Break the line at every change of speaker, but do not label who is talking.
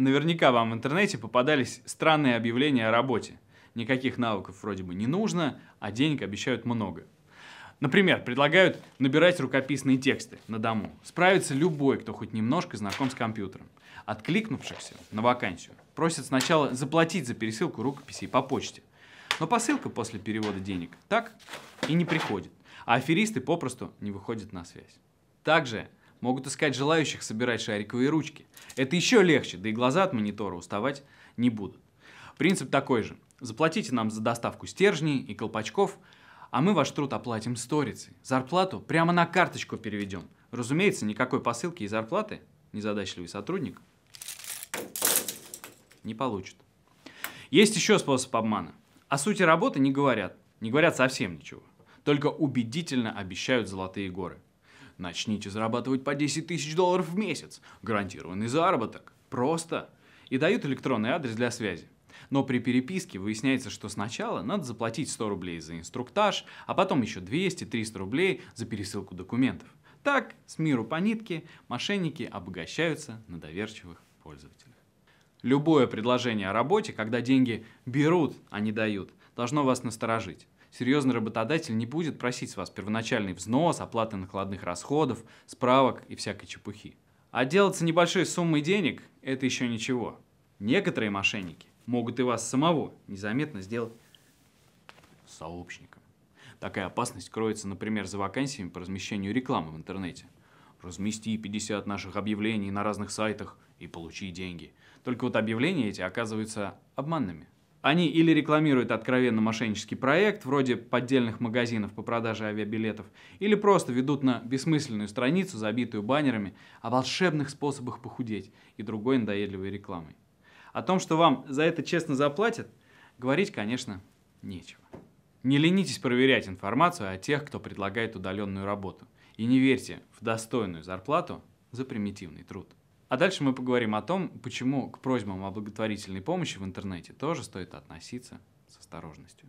Наверняка вам в интернете попадались странные объявления о работе. Никаких навыков вроде бы не нужно, а денег обещают много. Например, предлагают набирать рукописные тексты на дому. Справится любой, кто хоть немножко знаком с компьютером. Откликнувшихся на вакансию просят сначала заплатить за пересылку рукописей по почте. Но посылка после перевода денег так и не приходит, а аферисты попросту не выходят на связь. Также Могут искать желающих собирать шариковые ручки. Это еще легче, да и глаза от монитора уставать не будут. Принцип такой же. Заплатите нам за доставку стержней и колпачков, а мы ваш труд оплатим сторицей. Зарплату прямо на карточку переведем. Разумеется, никакой посылки и зарплаты незадачливый сотрудник не получит. Есть еще способ обмана. О сути работы не говорят. Не говорят совсем ничего. Только убедительно обещают золотые горы – Начните зарабатывать по 10 тысяч долларов в месяц. Гарантированный заработок. Просто. И дают электронный адрес для связи. Но при переписке выясняется, что сначала надо заплатить 100 рублей за инструктаж, а потом еще 200-300 рублей за пересылку документов. Так, с миру по нитке, мошенники обогащаются на доверчивых пользователях. Любое предложение о работе, когда деньги берут, а не дают, должно вас насторожить серьезный работодатель не будет просить с вас первоначальный взнос, оплаты накладных расходов, справок и всякой чепухи. А делаться небольшой суммой денег – это еще ничего. Некоторые мошенники могут и вас самого незаметно сделать сообщником. Такая опасность кроется, например, за вакансиями по размещению рекламы в интернете. Размести 50 наших объявлений на разных сайтах и получи деньги. Только вот объявления эти оказываются обманными. Они или рекламируют откровенно мошеннический проект, вроде поддельных магазинов по продаже авиабилетов, или просто ведут на бессмысленную страницу, забитую баннерами, о волшебных способах похудеть и другой надоедливой рекламой. О том, что вам за это честно заплатят, говорить, конечно, нечего. Не ленитесь проверять информацию о тех, кто предлагает удаленную работу. И не верьте в достойную зарплату за примитивный труд. А дальше мы поговорим о том, почему к просьбам о благотворительной помощи в интернете тоже стоит относиться с осторожностью.